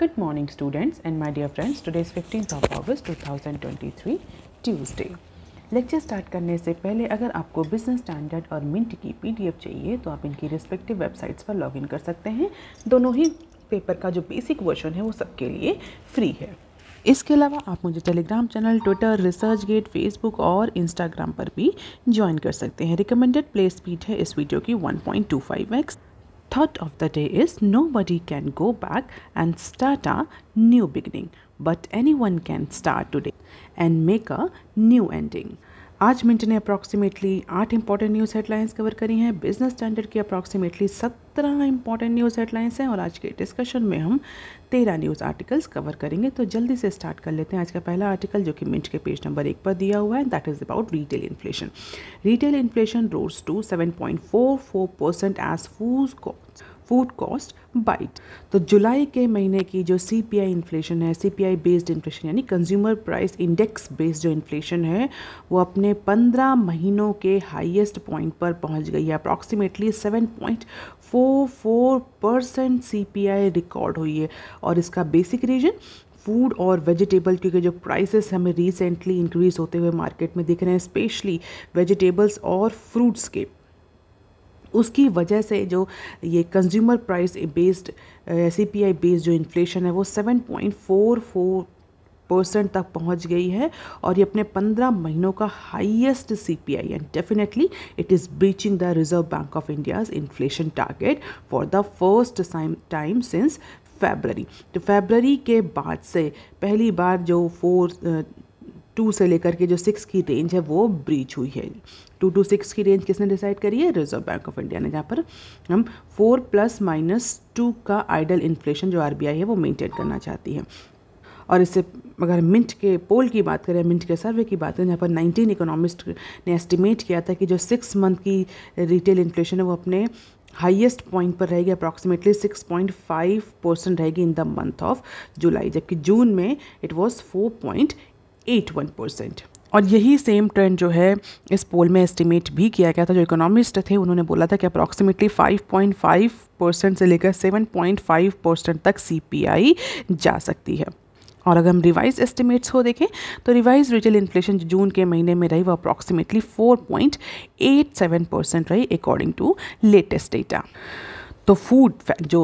Good morning students and my dear friends today is 15th of August 2023 Tuesday lecture start करने से पहले अगर आपको बिजनेस स्टैंडर्ड और मिंट की पीडीएफ चाहिए तो आप इनकी रिस्पेक्टिव वेबसाइट्स पर लॉगिन कर सकते हैं दोनों ही पेपर का जो बेसिक वर्जन है वो सबके लिए फ्री है इसके अलावा आप मुझे Telegram channel Twitter ResearchGate Facebook और इंस्टाग्राम पर भी ज्वाइन कर सकते हैं रिकमेंडेड प्लेस स्पीड है इस वीडियो की one point thought of the day is nobody can go back and start a new beginning, but anyone can start today and make a new ending. आज Mint ने approximately आठ important news headlines cover करी हैं Business Standard की approximately सत्रह important news headlines हैं और आज के डिस्कशन में हम तेरह न्यूज़ आर्टिकल्स कवर करेंगे तो जल्दी से स्टार्ट कर लेते हैं आज का पहला आर्टिकल जो कि मिंट के पेज नंबर एक पर दिया हुआ है that is about retail inflation retail inflation rose to seven point four four percent as foods food cost bite तो जुलाई के महीने की जो सी पी आई इन्फ्लेशन है C P I based inflation यानी कंज्यूमर प्राइस इंडेक्स बेस्ड जो inflation है वो अपने पंद्रह महीनों के हाइएस्ट पॉइंट पर पहुंच गई है approximately seven point four four percent C P I record हुई है और इसका बेसिक रीजन फूड और वेजिटेबल क्योंकि जो प्राइसेस हमें रिसेंटली इंक्रीज़ होते हुए मार्केट में दिख रहे हैं स्पेशली वेजिटेबल्स और फ्रूट्स के उसकी वजह से जो ये consumer price based C P I based जो इन्फ्लेशन है वो seven point four four percent तक पहुंच गई है और ये अपने पंद्रह महीनों का highest CPI and definitely it is breaching the Reserve Bank of India's inflation target for the first time since February तो फेबररी के बाद से पहली बार जो फोर टू से लेकर के जो सिक्स की रेंज है वो ब्रीच हुई है टू टू सिक्स की रेंज किसने डिसाइड करी है रिजर्व बैंक ऑफ इंडिया ने जहाँ पर हम फोर प्लस माइनस टू का आइडल इन्फ्लेशन जो आर है वो मेनटेन करना चाहती है और इससे अगर मिंट के पोल की बात करें मिंट के सर्वे की बात करें जहाँ पर 19 इकोनॉमिस्ट ने एस्टिमेट किया था कि जो सिक्स मंथ की रिटेल इन्फ्लेशन है वो अपने हाईएस्ट पॉइंट पर रहेगी अप्रॉक्सीमेटली 6.5 परसेंट रहेगी in the month of July जबकि जून में it was at one percent और यही सेम ट्रेंड जो है इस पोल में एस्टिमेट भी किया गया था जो इकोनॉमिस्ट थे उन्होंने बोला था कि अप्रॉक्सीमेटली 5.5 परसेंट से लेकर 7.5 परसेंट तक सी जा सकती है और अगर हम रिवाइज एस्टिमेट्स को देखें तो रिवाइज रिटेल इन्फ्लेशन जून के महीने में रही वो अप्रॉक्सीमेटली 4.87 परसेंट रही अकॉर्डिंग टू लेटेस्ट डेटा तो फूड जो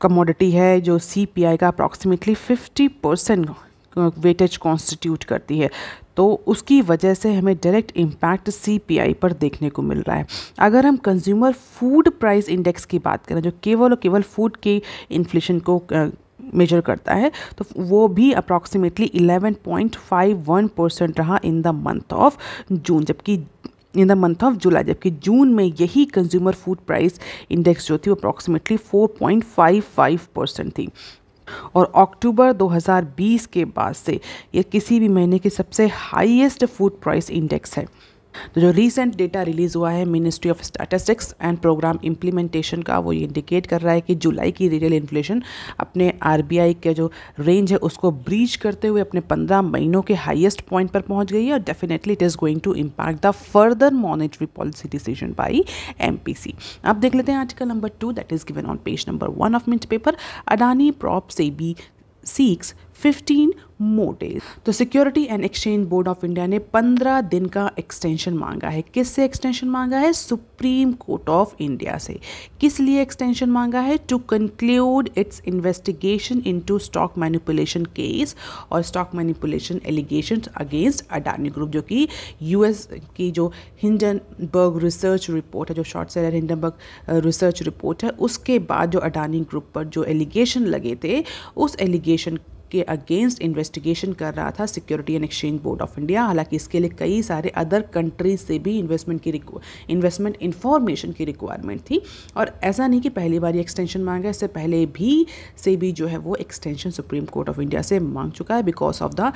कमोडिटी है जो सी का approximately fifty percent weightage constitute करती है तो उसकी वजह से हमें डायरेक्ट इम्पैक्ट सीपीआई पर देखने को मिल रहा है अगर हम कंज्यूमर फूड प्राइस इंडेक्स की बात करें जो केवल और केवल फूड की इन्फ्लेशन को मेजर करता है तो वो भी अप्रॉक्सीमेटली 11.51 परसेंट रहा in the month of June जबकि in the month of July जबकि जून में यही कंज्यूमर फूड प्राइस इंडेक्स जो थी वो अप्रॉक्सीमेटली 4.55 परसेंट थी और अक्टूबर 2020 के बाद से ये किसी भी महीने के सबसे हाईएस्ट फूड प्राइस इंडेक्स है तो जो रीसेंट डेटा रिलीज़ हुआ है Ministry of Statistics and Programme Implementation का वो ये इंडिकेट कर रहा है कि जुलाई की रियल इन्फ्लेशन अपने आर के जो रेंज है उसको ब्रीच करते हुए अपने पंद्रह महीनों के हाइएस्ट पॉइंट पर पहुँच गई है और definitely it is going to impact the further monetary policy decision by M आप देख लेते हैं article number two that is given on page number one of Mint paper Adani probe SEBI seeks 15 more days तो Security and Exchange Board of India ने 15 दिन का extension मांगा है किससे एक्सटेंशन मांगा है सुप्रीम कोर्ट ऑफ इंडिया से किस लिए एक्सटेंशन मांगा है to conclude its investigation into stock manipulation case और stock manipulation allegation against Adani group जो कि यूएस की जो हिंडनबर्ग रिसर्च रिपोर्ट है जो short seller Hindenburg research report है उसके बाद जो अडानी ग्रुप पर जो एलिगेशन लगे थे उस एलिगेशन के अगेंस्ट इन्वेस्टिगेशन कर रहा था Security and Exchange Board of India हालांकि इसके लिए कई सारे अदर कंट्रीज से भी इन्वेस्टमेंट की इन्वेस्टमेंट इन्फॉर्मेशन की रिक्वायरमेंट थी और ऐसा नहीं कि पहली बार ये एक्सटेंशन मांगा इससे पहले भी से भी जो है वो extension Supreme Court of India से मांग चुका है because of the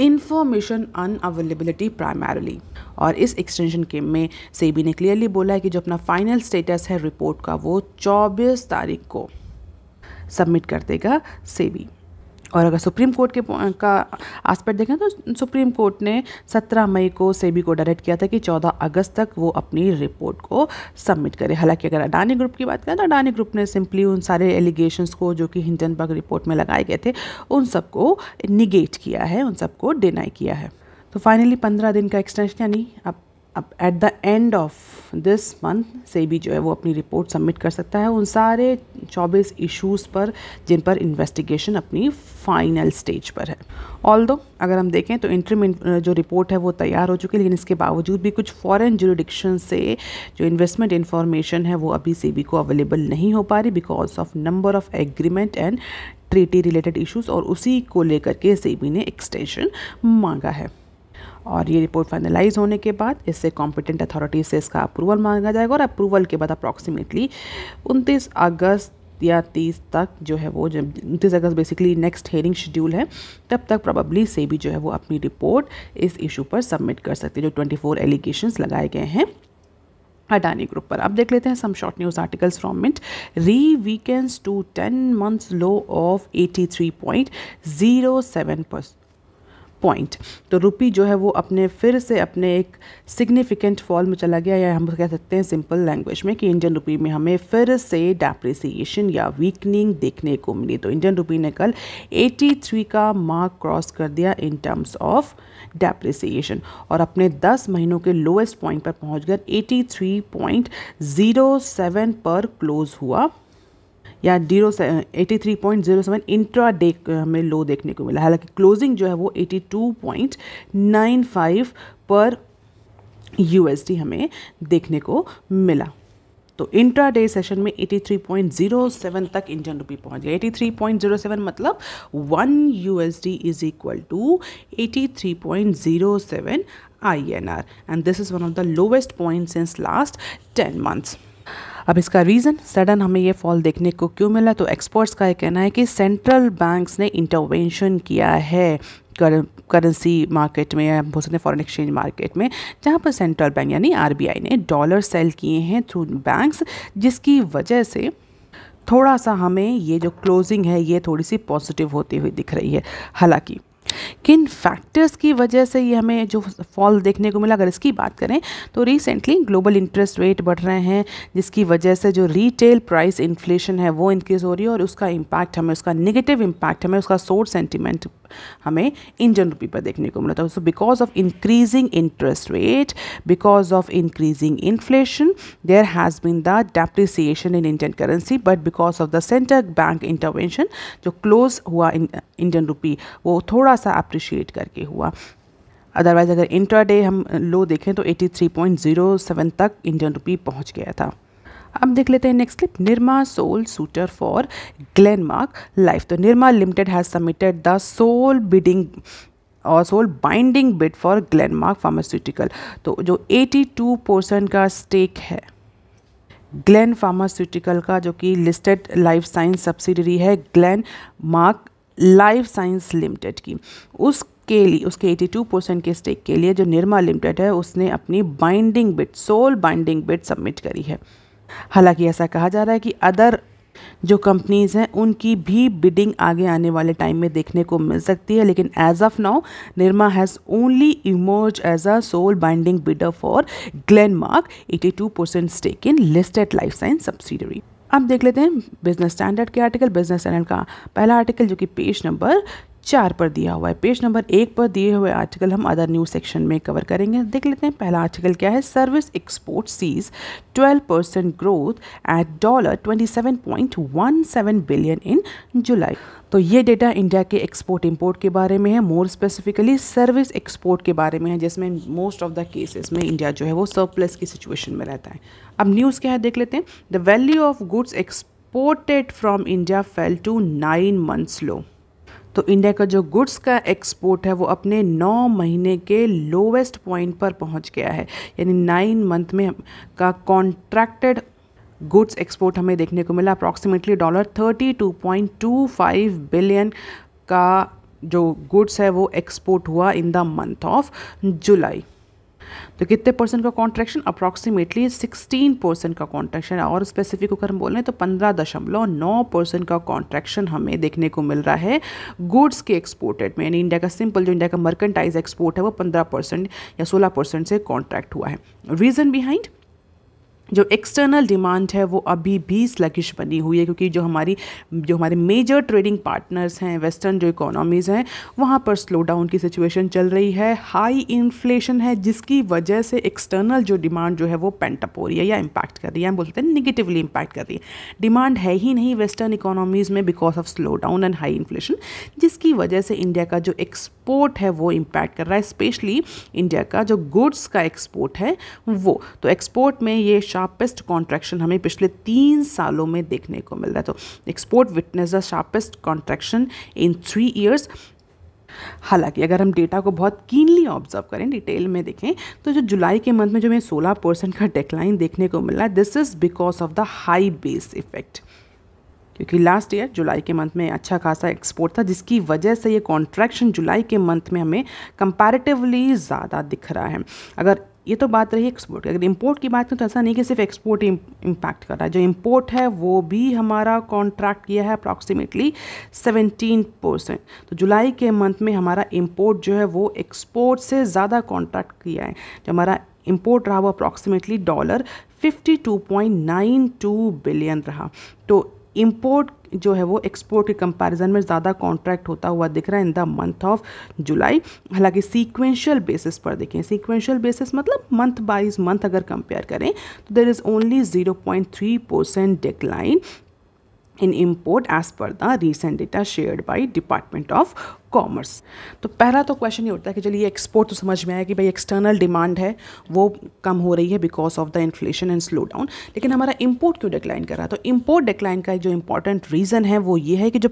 information unavailability primarily और इस एक्सटेंशन के में सेबी ने क्लियरली बोला है कि जो अपना फाइनल स्टेटस है रिपोर्ट का वो 24 तारीख को सबमिट कर देगा सेबी और अगर सुप्रीम कोर्ट के का आस्पेक्ट देखें तो सुप्रीम कोर्ट ने 17 मई को सेबी को डायरेक्ट किया था कि 14 अगस्त तक वो अपनी रिपोर्ट को सबमिट करे हालांकि अगर अडानी ग्रुप की बात करें तो अडानी ग्रुप ने सिंपली उन सारे एलिगेशंस को जो कि हिंडनबर्ग रिपोर्ट में लगाए गए थे उन सबको निगेट किया है उन सबको डिनाई किया है तो फाइनली पंद्रह दिन का एक्सटेंशन यानी अब अब at the end of this month भी जो है वो अपनी रिपोर्ट सबमिट कर सकता है उन सारे 24 इश्यूज़ पर जिन पर इन्वेस्टिगेशन अपनी फाइनल स्टेज पर है ऑल दो अगर हम देखें तो इंटरम जो रिपोर्ट है वो तैयार हो चुकी है लेकिन इसके बावजूद भी कुछ फॉरेन जुरिडिक्शन से जो इन्वेस्टमेंट इन्फॉर्मेशन है वो अभी से को अवेलेबल नहीं हो पा रही because of number of agreement and treaty related issues और उसी को लेकर के से ने एक्सटेंशन मांगा है और ये रिपोर्ट फाइनलाइज होने के बाद इससे कॉम्पिटेंट अथॉरिटी से इसका अप्रूवल मांगा जाएगा और अप्रूवल के बाद अप्रॉक्सीमेटली उनतीस अगस्त या तीस तक जो है वो जब उनतीस अगस्त बेसिकली नेक्स्ट हेयरिंग शेड्यूल है तब तक प्रॉबली से भी जो है वो अपनी रिपोर्ट इस इशू पर सबमिट कर सकते हैं जो ट्वेंटी फोर एलिगेशन लगाए गए हैं अडानी ग्रुप पर अब देख लेते हैं some short news articles from Mint Re weakens to ten months low of eighty three point zero seven percent point तो रुपी जो है वो अपने फिर से अपने एक सिग्निफिकेंट फॉल में चला गया या हम कह सकते हैं सिंपल लैंग्वेज में कि इंडियन रुपी में हमें फिर से डेप्रिसिएशन या वीकनिंग देखने को मिली तो इंडियन रुपी ने कल 83 का मार्क क्रॉस कर दिया इन टर्म्स ऑफ डेप्रिसिएशन और अपने 10 महीनों के लोएस्ट पॉइंट पर पहुंचकर 83.07 पर क्लोज हुआ या zero eighty three point zero seven intraday हमें लो देखने को मिला हालांकि क्लोजिंग जो है वो eighty two point nine five पर यूएसडी हमें देखने को मिला तो इंट्रा डे सेशन में 83.07 तक इंडियन रुपी पहुंच गया 83.07 मतलब one U S D is equal to 83.07 INR and this is one of the lowest point since last 10 months अब इसका रीज़न सडन हमें ये फॉल देखने को क्यों मिला तो एक्सपर्ट्स का ये कहना है कि सेंट्रल बैंक्स ने इंटरवेंशन किया है कर, करेंसी मार्केट में या बहुत सारे फॉरेन एक्सचेंज मार्केट में जहाँ पर सेंट्रल बैंक यानी आर ने डॉलर सेल किए हैं थ्रू बैंक्स जिसकी वजह से थोड़ा सा हमें ये जो क्लोजिंग है ये थोड़ी सी पॉजिटिव होती हुई दिख रही है हालांकि किन फैक्टर्स की वजह से ये हमें जो फॉल देखने को मिला अगर इसकी बात करें तो रिसेंटली ग्लोबल इंटरेस्ट रेट बढ़ रहे हैं जिसकी वजह से जो रिटेल प्राइस इन्फ्लेशन है वो इंक्रीज़ हो रही है और उसका इम्पैक्ट हमें उसका नेगेटिव इम्पैक्ट हमें उसका सोर्स सेंटिमेंट हमें इंडियन रुपी पर देखने को मिला था so because of increasing interest rate because of increasing inflation there has been the depreciation in Indian currency but because of the central bank intervention जो close हुआ इंडियन रुपी वो थोड़ा थोड़ा सा अप्रिशिएट करके हुआ अदरवाइज़ अगर इंटर डे हम लो देखें तो 83.07 तक इंडियन रुपी पहुंच गया था अब देख लेते हैं next clip Nirma sole suitor for Glenmark life तो Nirma limited has submitted the sole bidding और sole binding bid for Glenmark pharmaceutical तो जो 82 परसेंट का स्टेक है ग्लैन फार्मास्यूटिकल का जो कि लिस्टेड लाइफ साइंस सब्सिडरी है Glenmark life science limited की उस के लिए उसके 82 परसेंट के स्टेक के लिए जो निर्मा लिमिटेड है उसने अपनी binding bid sole binding bid submit करी है हालांकि ऐसा कहा जा रहा है कि अदर जो कंपनीज़ हैं उनकी भी बिडिंग आगे आने वाले टाइम में देखने को मिल सकती है लेकिन as of now Nirma has only emerge as a sole binding bidder for Glenmark 82 percent stake in listed life science subsidiary अब देख लेते हैं बिजनेस स्टैंडर्ड के आर्टिकल बिजनेस स्टैंडर्ड का पहला आर्टिकल जो कि पेज नंबर चार पर दिया हुआ है पेज नंबर एक पर दिए हुए आर्टिकल हम अदर न्यूज सेक्शन में कवर करेंगे देख लेते हैं पहला आर्टिकल क्या है service export sees 12 percent growth at dollar 27.17 billion in July तो ये डेटा इंडिया के एक्सपोर्ट इंपोर्ट के बारे में है मोर स्पेसिफिकली सर्विस एक्सपोर्ट के बारे में है जिसमें मोस्ट ऑफ द केसेस में इंडिया जो है वो सरप्लस की सिचुएशन में रहता है अब न्यूज़ क्या है देख लेते हैं the value of goods exported from India fell to nine months low तो इंडिया का जो गुड्स का एक्सपोर्ट है वो अपने नौ महीने के लोवेस्ट पॉइंट पर पहुंच गया है यानी नाइन मंथ में का कॉन्ट्रैक्टेड गुड्स एक्सपोर्ट हमें देखने को मिला approximately dollar thirty two point two five billion का जो गुड्स है वो एक्सपोर्ट हुआ in the month of July तो कितने परसेंट का कॉन्ट्रैक्शन अप्रॉक्सीमेटली सिक्सटीन परसेंट का कॉन्ट्रैक्शन और स्पेसिफिक होकर हम बोल रहे हैं तो पंद्रह दशमलव नौ परसेंट का कॉन्ट्रैक्शन हमें देखने को मिल रहा है गुड्स के एक्सपोर्टेड में यानी इंडिया का सिंपल जो इंडिया का मर्केंटाइज एक्सपोर्ट है वो पंद्रह परसेंट या सोलह परसेंट से कॉन्ट्रैक्ट हुआ है रीज़न बिहाइंड जो एक्सटर्नल डिमांड है वो अभी भी स्लगिश बनी हुई है क्योंकि जो हमारी जो हमारे मेजर ट्रेडिंग पार्टनर्स हैं वेस्टर्न जो इकोनॉमीज़ हैं वहाँ पर स्लो डाउन की सिचुएशन चल रही है हाई इन्फ्लेशन है जिसकी वजह से एक्सटर्नल जो डिमांड जो है वो पेंटअप हो रही है या इम्पैक्ट कर रही है हम बोलते हैं निगेटिवली इम्पैक्ट कर रही है डिमांड है ही नहीं वेस्टर्न इकोनॉमीज़ में because of slow down and high inflation जिसकी वजह से इंडिया का जो एक्सपोर्ट है वो इम्पैक्ट कर रहा है स्पेशली इंडिया का जो गुड्स का एक्सपोर्ट है वो तो एक्सपोर्ट में ये शार्पेस्ट कॉन्ट्रैक्शन हमें पिछले तीन सालों में देखने को मिल रहा है तो export witness the sharpest contraction in three years हालांकि अगर हम डेटा को बहुत कीनली ऑब्जर्व करें डिटेल में देखें तो जो जुलाई के मंथ में जो हमें सोलह परसेंट का डिक्लाइन देखने को मिला है this is because of the high base effect क्योंकि लास्ट ईयर जुलाई के मंथ में अच्छा खासा एक्सपोर्ट था जिसकी वजह से ये कॉन्ट्रैक्शन जुलाई के मंथ में हमें कंपैरेटिवली ज़्यादा दिख रहा है अगर ये तो बात रही एक्सपोर्ट की अगर इम्पोर्ट की बात करें तो ऐसा नहीं कि सिर्फ एक्सपोर्ट ही इम्पैक्ट कर रहा है जो इम्पोर्ट है वो भी हमारा कॉन्ट्रैक्ट किया है अप्रॉक्सीमेटली सेवेंटीन परसेंट तो जुलाई के मंथ में हमारा इम्पोर्ट जो है वो एक्सपोर्ट से ज़्यादा कॉन्ट्रैक्ट किया है जो हमारा इम्पोर्ट रहा वो अप्रॉक्सीमेटली डॉलर टू बिलियन रहा तो इम्पोर्ट जो है वो एक्सपोर्ट के कंपैरिजन में ज़्यादा कॉन्ट्रैक्ट होता हुआ दिख रहा है in the month of July हालांकि सीक्वेंशियल बेसिस पर देखें सीक्वेंशियल बेसिस मतलब मंथ बाइज मंथ अगर कंपेयर करें तो there is only zero point three percent decline in import as per the recent data share by department of commerce तो पहला तो क्वेश्चन ये होता है कि चलिए एक्सपोर्ट तो समझ में आया कि भाई एक्सटर्नल डिमांड है वो कम हो रही है because of the inflation and slow down लेकिन हमारा इम्पोर्ट क्यों डिक्लाइन कर रहा है तो इम्पोर्ट डिक्लाइन का जो इम्पोर्टेंट रीज़न है वो ये है कि जो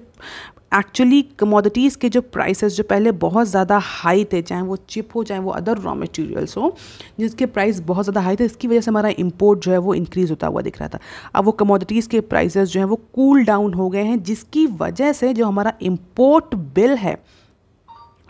एक्चुअली कमोडिटीज़ के जो प्राइसेस जो पहले बहुत ज़्यादा हाई थे चाहे वो चिप हो चाहे वो अदर रॉ मटेरियल्स हो जिसके प्राइस बहुत ज़्यादा हाई थे इसकी वजह से हमारा इम्पोर्ट जो है वो इंक्रीज़ होता हुआ दिख रहा था अब वो कमोडिटीज़ के प्राइसेस जो हैं वो कूल cool डाउन हो गए हैं जिसकी वजह से जो हमारा इम्पोर्ट बिल है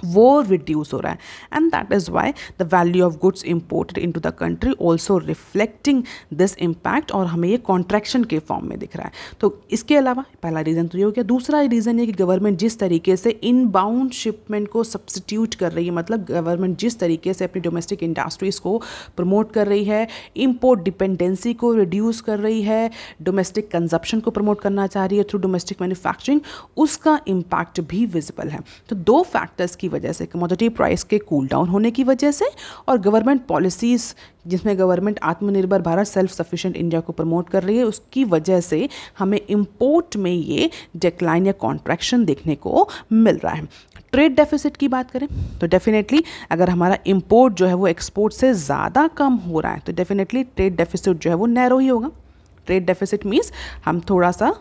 वो रिड्यूस हो रहा है and that is why the value of goods imported into the country also reflecting this impact और हमें ये कॉन्ट्रैक्शन के फॉर्म में दिख रहा है तो इसके अलावा पहला रीज़न तो ये हो गया दूसरा रीज़न ये कि गवर्नमेंट जिस तरीके से इन बाउंड शिपमेंट को सब्सटीट्यूट कर रही है मतलब गवर्नमेंट जिस तरीके से अपनी डोमेस्टिक इंडस्ट्रीज़ को प्रमोट कर रही है इम्पोर्ट डिपेंडेंसी को रिड्यूस कर रही है डोमेस्टिक कंजप्शन को प्रमोट करना चाह रही है थ्रू डोमेस्टिक मैन्युफैक्चरिंग उसका इम्पैक्ट भी विजिबल है तो दो फैक्टर्स की की वजह से कमोडिटी प्राइस के कूल डाउन होने की वजह से और गवर्नमेंट पॉलिसीज़ जिसमें government Atmanirbhar Bharat self sufficient India को प्रमोट कर रही है उसकी वजह से हमें इम्पोर्ट में ये डिक्लाइन या कॉन्ट्रैक्शन देखने को मिल रहा है ट्रेड डेफिसिट की बात करें तो डेफिनेटली अगर हमारा इम्पोर्ट जो है वो एक्सपोर्ट से ज़्यादा कम हो रहा है तो डेफिनेटली ट्रेड डेफिसिट जो है वो नैरो ही होगा ट्रेड डेफिसिट मीन्स हम थोड़ा सा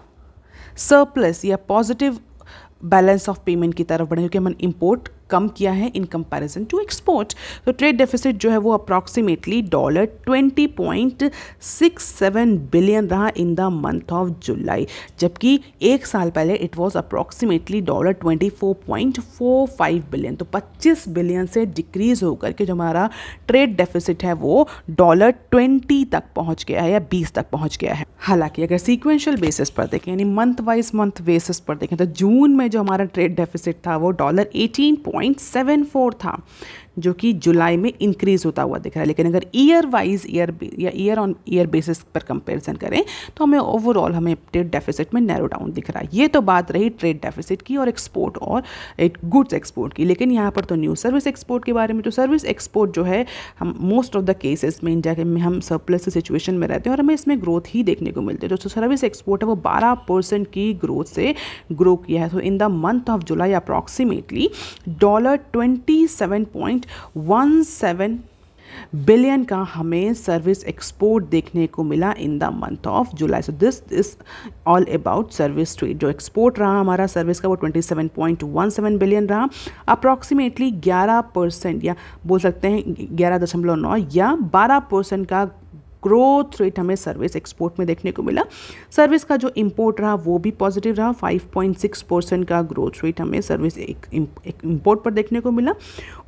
सरप्लस या पॉजिटिव बैलेंस ऑफ पेमेंट की तरफ बढ़े क्योंकि हम इम्पोर्ट कम किया है इन कंपैरिजन टू एक्सपोर्ट तो ट्रेड डेफिसिट जो है वो approximately dollar twenty point six seven billion रहा in the month of July जबकि एक साल पहले it was approximately dollar twenty four point four five billion तो पच्चीस बिलियन से डिक्रीज होकर के जो हमारा ट्रेड डेफिसिट है वो डॉलर ट्वेंटी तक पहुंच गया है या बीस तक पहुंच गया है हालांकि अगर सीक्वेंशियल बेसिस पर देखें यानी मंथ वाइज मंथ बेसिस पर देखें तो जून में जो हमारा ट्रेड डेफिसिट था वो dollar eighteen point point seven four था जो कि जुलाई में इंक्रीज़ होता हुआ दिख रहा है लेकिन अगर ईयर वाइज ईयर या ईयर ऑन ईयर बेसिस पर कंपेरिजन करें तो हमें ओवरऑल हमें ट्रेड डेफिसिट में नैरो डाउन दिख रहा है ये तो बात रही ट्रेड डेफिसिट की और एक्सपोर्ट और गुड्स एक्सपोर्ट की लेकिन यहाँ पर तो न्यू सर्विस एक्सपोर्ट के बारे में तो सर्विस एक्सपोर्ट जो है हम मोस्ट ऑफ द केसेस में इंडिया के में हम सरप्लस सिचुएशन में रहते हैं और हमें इसमें ग्रोथ ही देखने को मिलती है जो सर्विस एक्सपोर्ट है वो बारह परसेंट की ग्रोथ से ग्रो किया है तो in the month of July approximately dollar twenty seven point 1.17 billion का हमें सर्विस एक्सपोर्ट देखने को मिला in the month of July so this is all about service trade जो एक्सपोर्ट रहा हमारा सर्विस का वो 27.17 बिलियन रहा अप्रॉक्सीमेटली 11 परसेंट या बोल सकते हैं 11.9 या 12 परसेंट का ग्रोथ रेट हमें सर्विस एक्सपोर्ट में देखने को मिला सर्विस का जो इम्पोर्ट रहा वो भी पॉजिटिव रहा 5.6 परसेंट का ग्रोथ रेट हमें सर्विस एक इम्पोर्ट पर देखने को मिला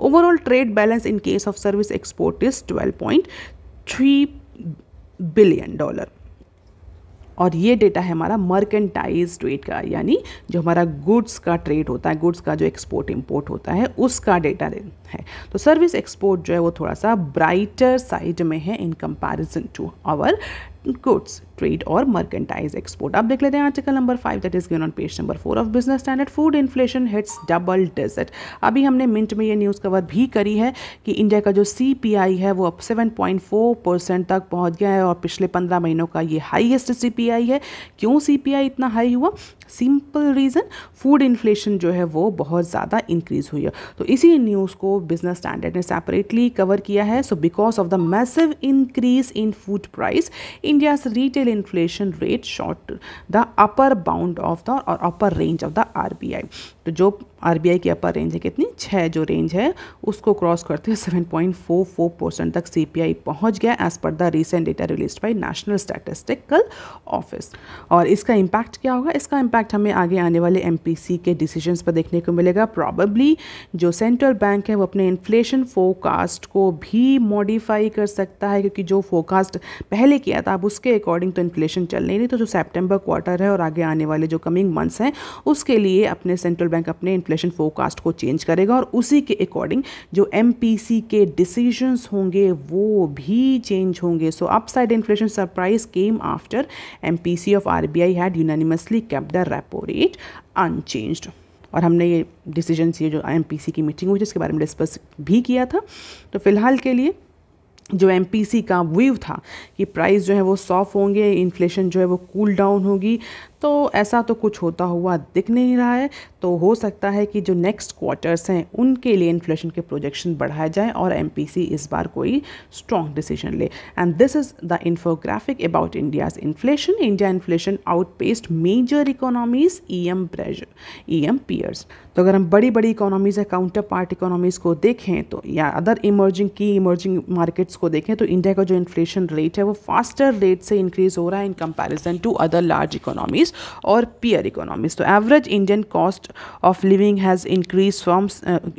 overall trade balance in case of service export is 12.3 billion dollar और ये डेटा है हमारा मर्केंटाइज ट्रेड का यानी जो हमारा गुड्स का ट्रेड होता है गुड्स का जो एक्सपोर्ट इम्पोर्ट होता है उसका डेटा है तो सर्विस एक्सपोर्ट जो है वो थोड़ा सा ब्राइटर साइड में है in comparison to our goods trade और मर्केंटाइज एक्सपोर्ट आप देख लेते हैं article number five that is given on page number four of Business Standard food inflation hits double digit अभी हमने मिनट में ये न्यूज़ कवर भी करी है कि इंडिया का जो सी पी आई है वो अब सेवन पॉइंट फोर परसेंट तक पहुंच गया है और पिछले पंद्रह महीनों का ये हाइएस्ट सी पी आई है क्यों सी पी आई इतना हाई हुआ सिंपल रीज़न फूड इन्फ्लेशन जो है वो बहुत ज़्यादा इंक्रीज़ हुई है तो इसी न्यूज़ को बिजनेस स्टैंडर्ड ने सेपरेटली कवर किया है so because of the massive increase in food price India retail inflation rate shot the upper bound of the और upper range of the R तो जो आरबीआई की अपर रेंज है कितनी छः जो रेंज है उसको क्रॉस करते हुए seven point four four percent तक सीपीआई पहुंच गया as per the recent data release by national statistical office और इसका इम्पैक्ट क्या होगा इसका इम्पैक्ट हमें आगे आने वाले एम के डिसीजन पर देखने को मिलेगा प्रॉबली जो सेंट्रल बैंक है वो अपने इन्फ्लेशन फोकास्ट को भी मॉडिफाई कर सकता है क्योंकि जो फोकास्ट पहले किया था अब उसके अकॉर्डिंग तो इन्फ्लेशन चल नहीं रही तो जो सेप्टेम्बर क्वार्टर है और आगे आने वाले जो कमिंग मंथ्स हैं उसके लिए अपने सेंट्रल बैंक अपने इन्फ्लेशन फोरकास्ट को चेंज करेगा और उसी के अकॉर्डिंग जो एम के डिसीजंस होंगे वो भी चेंज होंगे so upside inflation surprise came after M of R had unanimously kept the repo rate unchanged और हमने ये डिसीजन ये जो एम की मीटिंग हुई जिसके बारे में डिस्कस भी किया था तो फिलहाल के लिए जो एम का व्यू था कि प्राइस जो है वो सॉफ्ट होंगे इन्फ्लेशन जो है वो कूल cool डाउन होगी तो ऐसा तो कुछ होता हुआ दिख नहीं रहा है तो हो सकता है कि जो नेक्स्ट क्वार्टर्स हैं उनके लिए इन्फ्लेशन के प्रोजेक्शन बढ़ाए जाएँ और एम इस बार कोई स्ट्रॉन्ग डिसीजन ले and this is the infographic about India's inflation India inflation India major economies E M pressure E M peers तो अगर हम बड़ी बड़ी इकोनॉमीज़ या काउंटर पार्ट इकोनॉमीज़ को देखें तो या अदर इमर्जिंग की इमर्जिंग मार्केट्स को देखें तो इंडिया का जो इन्फ्लेशन रेट है वो फास्टर रेट से इंक्रीज़ हो रहा है in comparison to other large economies economies और पियर इकोनॉमीज तो average Indian cost of living has increase from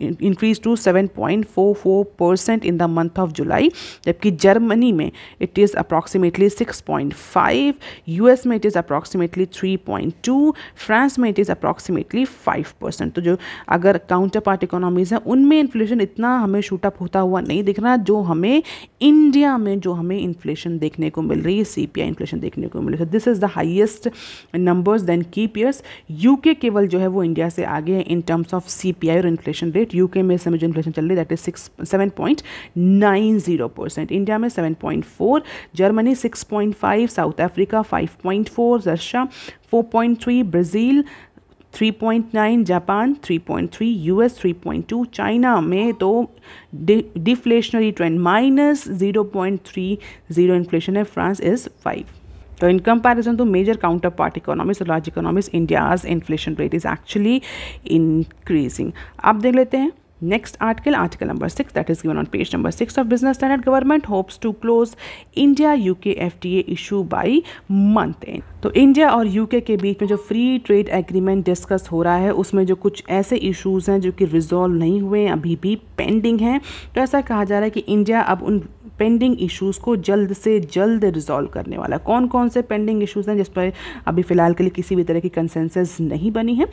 increase to seven point four four percent in the month of July जबकि Germany में it is approximately six point five U S में it is approximately three point two France में it is approximately five percent तो जो अगर counter part economies हैं उनमें inflation इतना हमें शूटअप होता हुआ नहीं दिख रहा जो हमें इंडिया में जो हमें इन्फ्लेशन देखने को मिल रही है सी पी आई इन्फ्लेशन देखने को मिल रही है this is the highest numbers then की पीयर्स यूके केवल जो है वो इंडिया से आगे है इन टर्म्स ऑफ सी और इन्फ्लेशन रेट यूके में इस समय जो इन्फ्लेशन चल रही है that is six seven point nine zero percent India में seven point four Germany six point five South Africa five point four Russia four point three Brazil 3.9 Japan 3.3 US 3.2 China में तो deflationary trend minus zero zero inflation है France is five तो in comparison to major counterpart economics और large economics India inflation rate is actually increasing आप देख लेते हैं next article article number six that is given on page number six of Business Standard government hopes to close India UK F T A issue by month end तो इंडिया और यूके के बीच में जो फ्री ट्रेड एग्रीमेंट डिस्कस हो रहा है उसमें जो कुछ ऐसे इशूज़ हैं जो कि रिजॉल्व नहीं हुए हैं अभी भी पेंडिंग हैं तो ऐसा कहा जा रहा है कि इंडिया अब उन पेंडिंग इश्यूज़ को जल्द से जल्द रिजॉल्व करने वाला कौन कौन से पेंडिंग इश्यूज़ हैं जिस पर अभी फ़िलहाल के लिए किसी भी तरह की कंसेंसस नहीं बनी है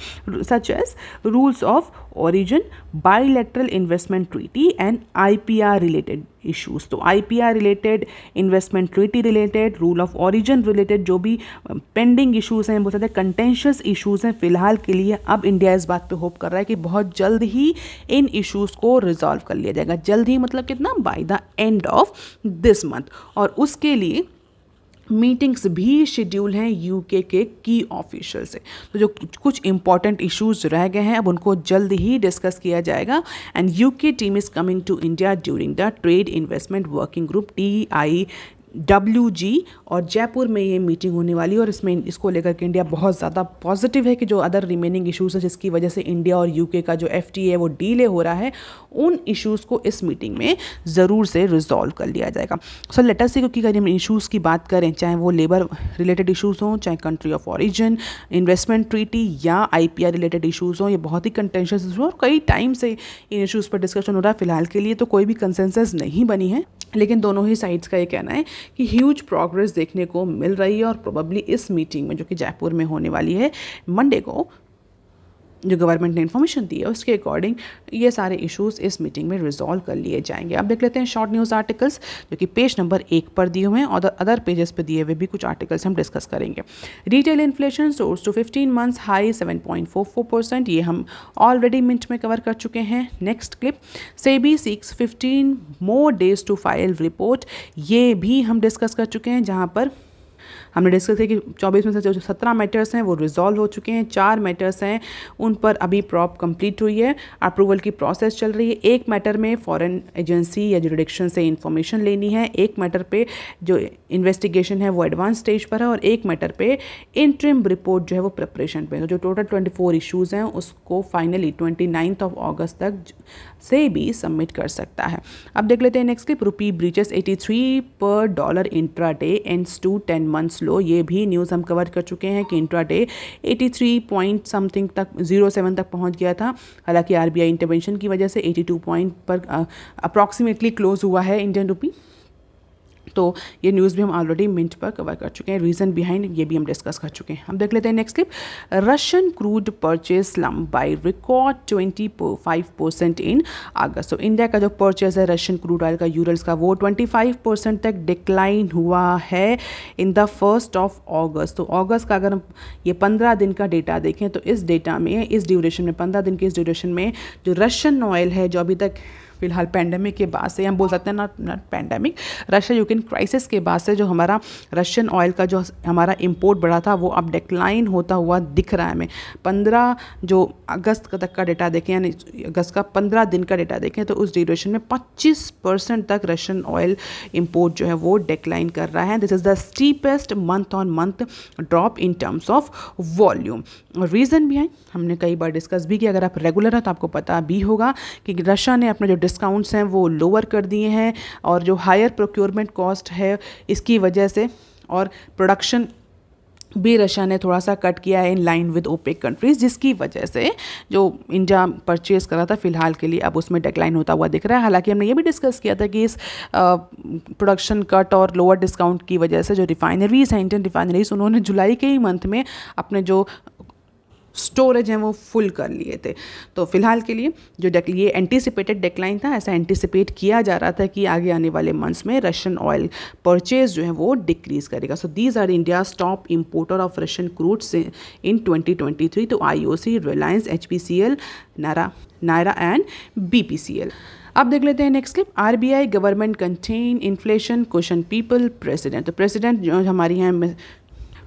such as rules of origin bilateral investment treaty and I related issues तो I related investment treaty related rule of origin related जो भी पेंडिंग um, इशूज़ हैं बहुत ज़्यादा कंटेंशियस इशूज़ हैं फिलहाल के लिए अब इंडिया इस बात पर होप कर रहा है कि बहुत जल्द ही इन इशूज़ को रिजॉल्व कर लिया जाएगा जल्द ही मतलब कितना by the end of this month और उसके लिए मीटिंग्स भी शेड्यूल हैं यूके के की ऑफिशियल से तो जो कुछ इंपॉर्टेंट इश्यूज रह गए हैं अब उनको जल्द ही डिस्कस किया जाएगा and UK team is coming to India during the trade investment working group T I W G और जयपुर में ये मीटिंग होने वाली है और इसमें इसको लेकर के इंडिया बहुत ज़्यादा पॉजिटिव है कि जो अदर रिमेनिंग इशूज़ है जिसकी वजह से इंडिया और यूके का जो एफ है वो डीले हो रहा है उन इशूज़ को इस मीटिंग में ज़रूर से रिजॉल्व कर लिया जाएगा सो लेटर से क्योंकि अगर हम इशूज़ की बात करें चाहे वो लेबर रिलेटेड इशूज़ हों चाहे country of origin investment treaty या आई रिलेटेड इशूज़ हों ये बहुत ही कंटेंशियस इशू और कई टाइम से इन इशूज़ पर डिस्कशन हो रहा है फिलहाल के लिए तो कोई भी कंसेंसस नहीं बनी है लेकिन दोनों ही साइड्स का ये कहना है कि ह्यूज प्रोग्रेस देखने को मिल रही है और प्रोबेबली इस मीटिंग में जो कि जयपुर में होने वाली है मंडे को जो गवर्नमेंट ने इन्फॉर्मेशन दी है उसके अकॉर्डिंग ये सारे इश्यूज इस मीटिंग में रिजॉल्व कर लिए जाएंगे अब देख लेते हैं शॉर्ट न्यूज़ आर्टिकल्स जो कि पेज नंबर एक पर दिए हुए हैं और अदर पेजेस पर पे दिए हुए भी कुछ आर्टिकल्स हम डिस्कस करेंगे retail inflation soars to fifteen months high seven point four four percent ये हम ऑलरेडी मिनट में कवर कर चुके हैं next clip SEBI six fifteen more days to file report ये भी हम डिस्कस कर चुके हैं जहाँ पर हमने डिस्कस किया कि 24 में से जो सत्रह मैटर्स हैं वो रिजॉल्व हो चुके हैं चार मैटर्स हैं उन पर अभी प्रॉप कंप्लीट हुई है अप्रूवल की प्रोसेस चल रही है एक मैटर में फॉरेन एजेंसी या जुडिक्शन से इन्फॉर्मेशन लेनी है एक मैटर पे जो इन्वेस्टिगेशन है वो एडवांस स्टेज पर है और एक मैटर पे इंट्रीम रिपोर्ट जो है वो प्रिपरेशन पे तो जो टोटल ट्वेंटी फोर इशूज़ हैं उसको finally twenty ninth of August तक से भी सबमिट कर सकता है अब देख लेते हैं next clip rupee breaches eighty three per dollar intraday and to ten months low ये भी न्यूज़ हम कवर कर चुके हैं कि इंट्राडे 83 पॉइंट समथिंग तक 07 तक पहुंच गया था हालांकि आरबीआई इंटरवेंशन की वजह से टू पॉइंट पर अप्रॉक्सीमेटली क्लोज हुआ है इंडियन रुपी तो ये न्यूज़ भी हम ऑलरेडी मिनट पर कवर कर चुके हैं रीज़न बिहाइंड ये भी हम डिस्कस कर चुके हैं हम देख लेते हैं next clip Russian crude purchase लम by record twenty five percent in August तो इंडिया का जो परचेज है रशियन क्रूड ऑयल का यूरल्स का वो ट्वेंटी फाइव परसेंट तक डिक्लाइन हुआ है in the first of August तो ऑगस्ट का अगर हम ये पंद्रह दिन का डेटा देखें तो इस डेटा में इस ड्यूरेशन में पंद्रह दिन के इस ड्यूरेशन में जो रशियन ऑयल है जो अभी तक फिलहाल पैंडमिक के बाद से हम बोल सकते हैं not not pandemic Russia Ukraine crisis के बाद से जो हमारा रशियन ऑयल का जो हमारा इम्पोर्ट बढ़ा था वो अब डिक्लाइन होता हुआ दिख रहा है हमें पंद्रह जो अगस्त तक का डेटा देखें यानी अगस्त का पंद्रह दिन का डेटा देखें तो उस ड्यूरेशन में पच्चीस परसेंट तक रशियन ऑयल इम्पोर्ट जो है वो डिक्लाइन कर रहा है this is the steepest month on month drop in terms of volume reason भी है हमने कई बार डिस्कस भी किया अगर आप रेगुलर हैं तो आपको पता भी होगा कि रशिया ने अपना जो डिस्काउंट्स हैं वो लोअर कर दिए हैं और जो हायर प्रोक्योरमेंट कॉस्ट है इसकी वजह से और प्रोडक्शन भी रशिया ने थोड़ा सा कट किया है in line with OPEC countries जिसकी वजह से जो इंडिया परचेज कर रहा था फिलहाल के लिए अब उसमें डेक्लाइन होता हुआ दिख रहा है हालांकि हमने ये भी डिस्कस किया था कि इस प्रोडक्शन कट और लोअर डिस्काउंट की वजह से जो रिफाइनरीज़ हैं इंडियन रिफाइनरीज़ उन्होंने जुलाई के ही मंथ में अपने जो स्टोरेज हैं वो फुल कर लिए थे तो फिलहाल के लिए जो डेक ये एंटिसिपेटेड डेकलाइन था ऐसा एंटिसिपेट किया जा रहा था कि आगे आने वाले मंथ्स में रशियन ऑयल परचेज जो है वो डिक्रीज करेगा so these are India top importer of Russian crude in twenty two see Reliance HPCL नारा नायरा एंड एल अब देख लेते हैं next clip RBI government contain inflation question people president तो प्रेसिडेंट जो हमारी हैं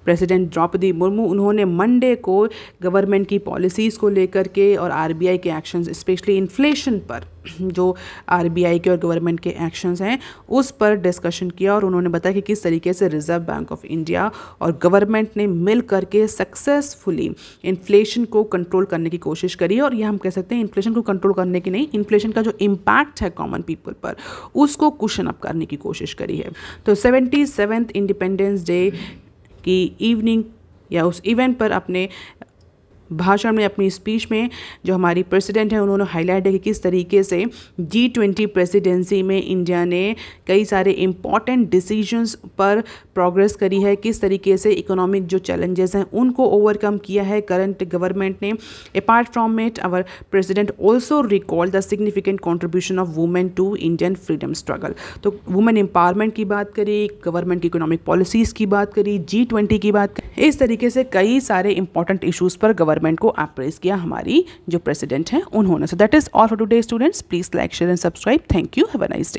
प्रेसिडेंट द्रौपदी मुर्मू उन्होंने मंडे को गवर्नमेंट की पॉलिसीज़ को लेकर के और आरबीआई के एक्शंस स्पेशली इन्फ्लेशन पर जो आरबीआई के और गवर्नमेंट के एक्शंस हैं उस पर डिस्कशन किया और उन्होंने बताया कि किस तरीके से रिजर्व बैंक ऑफ इंडिया और गवर्नमेंट ने मिल करके सक्सेसफुली इन्फ्लेशन को कंट्रोल करने की कोशिश करी और यह हम कह सकते हैं इन्फ्लेशन को कंट्रोल करने की नहीं इन्फ्लेशन का जो इम्पैक्ट है कॉमन पीपल पर उसको कुशन अप करने की कोशिश करी है तो सेवेंटी सेवेंथ इंडिपेंडेंस डे कि इवनिंग या उस इवेंट पर अपने भाषण में अपनी स्पीच में जो हमारी प्रेसिडेंट हैं उन्होंने हाईलाइट है कि किस तरीके से जी ट्वेंटी प्रेसिडेंसी में इंडिया ने कई सारे इम्पॉर्टेंट डिसीजंस पर प्रोग्रेस करी है किस तरीके से इकोनॉमिक जो चैलेंजेस हैं उनको ओवरकम किया है करंट गवर्नमेंट ने apart from it our president also recall the significant contribution of women to Indian freedom struggle तो वुमेन एम्पावरमेंट की बात करी गवर्नमेंट की इकोनॉमिक पॉलिसीज़ की बात करी जी ट्वेंटी की बात करी इस तरीके से कई सारे इंपॉर्टेंट इशूज़ पर गवर्नमेंट गवर्नमेंट को अप्रेस किया हमारी जो प्रेसिडेंट हैं उन्होंने so that is all for today students please like share and subscribe thank you have a nice day